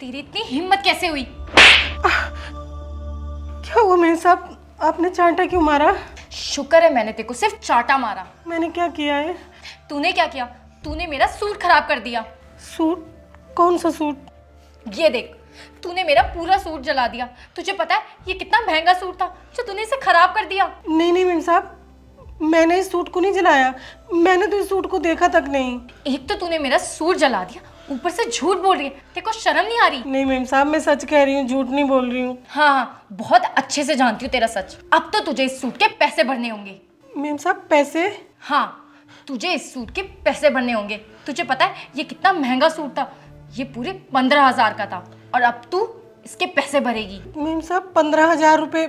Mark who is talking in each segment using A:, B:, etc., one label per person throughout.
A: तेरी इतनी हिम्मत कैसे हुई आ,
B: क्या
A: हुआ मेरे साहब आपने चांटा क्यों मारा शुक्र है मैंने तेको सिर्फ चाटा मारा
B: मैंने क्या किया है तूने क्या किया
A: तूने मेरा सूट खराब कर दिया सूट कौन सा सूट ये देख तूने मेरा पूरा सूट जला दिया तुझे पता है ये कितना महंगा सूट था जो तूने इसे खराब कर दिया
B: नहीं नहीं मेम साहब मैंने इस सूट को नहीं जलाया मैंने तो इस
A: सूट को देखा तक नहीं एक तो तूने मेरा सूट जला दिया ऊपर से झूठ बोल रही है देखो शर्म नहीं आ रही नहीं मैम साहब मैं सच कह रही हूँ झूठ नहीं बोल रही हूँ हाँ, हाँ बहुत अच्छे से जानती हूँ तेरा सच अब तो तुझे इस सूट के पैसे भरने होंगे मैम साहब पैसे हाँ तुझे इस सूट के पैसे भरने होंगे तुझे पता है ये कितना महंगा सूट था ये पूरे पंद्रह हजार का था और अब तू इसके पैसे भरेगी मैम साहब
B: पंद्रह हजार रूपए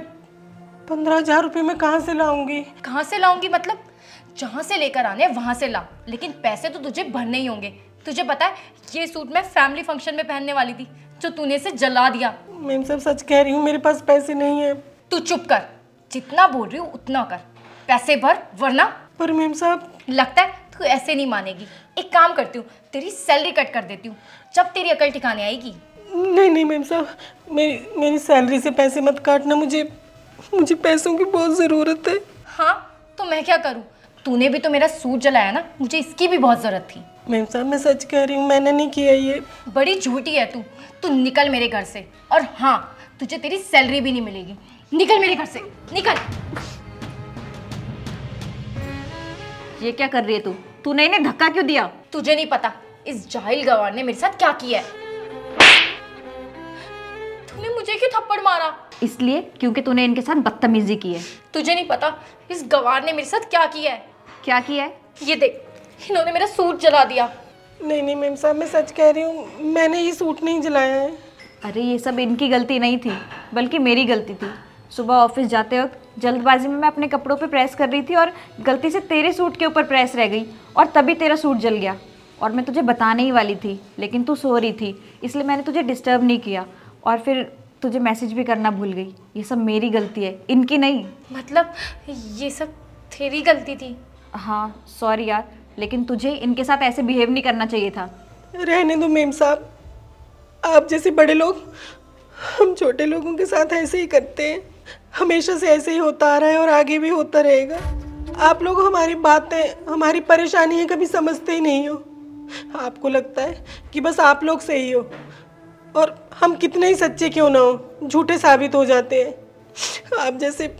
B: पंद्रह हजार रूपए में कहाँ से लाऊंगी
A: कहाँ से लाऊंगी मतलब जहाँ से लेकर आने वहाँ से ला लेकिन पैसे तो तुझे भरने ही होंगे तुझे पता है ये सूट मैं फैमिली फंक्शन में पहनने वाली थी जो तूने इसे जला दिया
B: मैम सब सच कह रही हूँ मेरे पास पैसे नहीं है तू चुप कर
A: जितना बोल रही हूँ उतना कर पैसे भर वरना पर मैम साहब लगता है तू ऐसे नहीं मानेगी एक काम करती हूँ तेरी सैलरी कट कर देती हूँ जब तेरी अकल ठिकाने आएगी
B: नहीं नहीं मैम साहब मेरी मेरी सैलरी से पैसे मत काटना मुझे मुझे पैसों की बहुत ज़रूरत है
A: हाँ तो मैं क्या करूँ तूने भी तो मेरा सूट जलाया ना मुझे इसकी भी बहुत ज़रूरत थी मैम साहब मैं सच कह रही हूँ मैंने नहीं किया ये बड़ी झूठी है तू तू निकल मेरे घर से और हाँ तुझे तेरी सैलरी भी नहीं मिलेगी निकल मेरे घर से निकल ये क्या कर रही है तू तूने इन्हें धक्का क्यों दिया तुझे नहीं पता इस जाहिल गवार ने मेरे साथ क्या किया है तूने मुझे क्यों थप्पड़ मारा
C: इसलिए क्योंकि तूने इनके साथ बदतमीजी की है
A: तुझे नहीं पता इस गवार ने मेरे साथ क्या किया है क्या किया है ये देख
C: इन्होंने मेरा सूट जला दिया नहीं नहीं मैम साहब मैं सच कह रही हूँ मैंने ये सूट नहीं जलाया है अरे ये सब इनकी गलती नहीं थी बल्कि मेरी गलती थी सुबह ऑफिस जाते वक्त जल्दबाजी में मैं अपने कपड़ों पे प्रेस कर रही थी और गलती से तेरे सूट के ऊपर प्रेस रह गई और तभी तेरा सूट जल गया और मैं तुझे बताने ही वाली थी लेकिन तू सो रही थी इसलिए मैंने तुझे डिस्टर्ब नहीं किया और फिर तुझे मैसेज भी करना भूल गई ये सब मेरी गलती है इनकी नहीं मतलब ये सब तेरी गलती थी हाँ सॉरी यार लेकिन तुझे इनके साथ ऐसे बिहेव नहीं करना चाहिए था
B: रहने दो मेम साहब आप जैसे बड़े लोग हम छोटे लोगों के साथ ऐसे ही करते हैं हमेशा से ऐसे ही होता आ रहा है और आगे भी होता रहेगा आप लोग हमारी बातें हमारी परेशानी है कभी समझते ही नहीं हो आपको लगता है कि बस आप लोग सही हो और हम कितने ही सच्चे क्यों ना हो झूठे साबित हो जाते हैं आप जैसे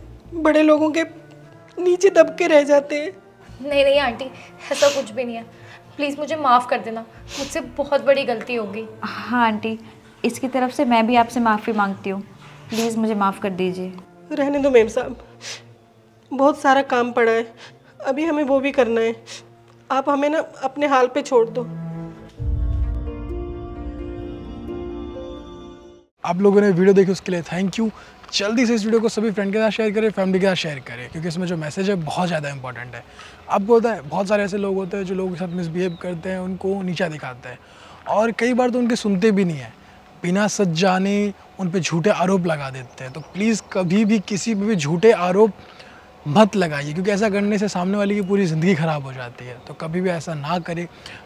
B: बड़े लोगों के नीचे दबके रह जाते हैं
A: नहीं नहीं आंटी ऐसा कुछ भी नहीं है प्लीज़ मुझे माफ़ कर देना मुझसे बहुत बड़ी गलती होगी
C: हाँ आंटी इसकी तरफ से मैं भी आपसे माफ़ी मांगती हूँ प्लीज़ मुझे माफ़ कर दीजिए रहने दो मेम साहब
B: बहुत सारा काम पड़ा है अभी हमें वो भी करना है आप हमें ना अपने हाल पे छोड़ दो
D: आप लोगों ने वीडियो देखी उसके लिए थैंक यू जल्दी से इस वीडियो को सभी फ्रेंड के साथ शेयर करें फैमिली के साथ शेयर करें क्योंकि इसमें जो मैसेज है बहुत ज़्यादा इंपॉर्टेंट है आपको होता है बहुत सारे ऐसे लोग होते हैं जो लोगों के साथ मिसबिहेव करते हैं उनको नीचा दिखाते हैं और कई बार तो उनके सुनते भी नहीं है बिना सच जाने उन पर झूठे आरोप लगा देते हैं तो प्लीज़ कभी भी किसी पर भी झूठे आरोप मत लगाइए क्योंकि ऐसा करने से सामने वाले की पूरी ज़िंदगी ख़राब हो जाती है तो कभी भी ऐसा ना करें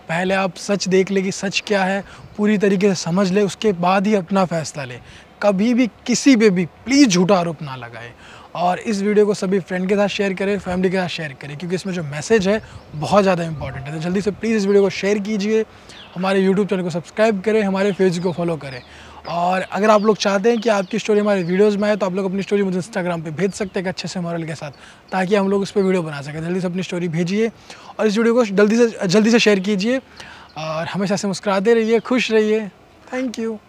D: पहले आप सच देख लें कि सच क्या है पूरी तरीके से समझ लें उसके बाद ही अपना फ़ैसला लें कभी भी किसी पे भी प्लीज़ झूठा आरोप ना लगाए और इस वीडियो को सभी फ्रेंड के साथ शेयर करें फैमिली के साथ शेयर करें क्योंकि इसमें जो मैसेज है बहुत ज़्यादा इंपॉर्टेंट है तो जल्दी से प्लीज़ इस वीडियो को शेयर कीजिए हमारे यूट्यूब चैनल को सब्सक्राइब करें हमारे फेसबुक को फॉलो करें और अगर आप लोग चाहते हैं कि आपकी स्टोरी हमारे वीडियोज़ में आए तो आप लोग अपनी स्टोरी मुझे इंस्टाग्राम पर भेज सकते हैं अच्छे से मॉरल के साथ ताकि हम लोग उस पर वीडियो बना सकें जल्दी से अपनी स्टोरी भेजिए और इस वीडियो को जल्दी से जल्दी से शेयर कीजिए और हमेशा से मुस्कुराते रहिए खुश रहिए थैंक यू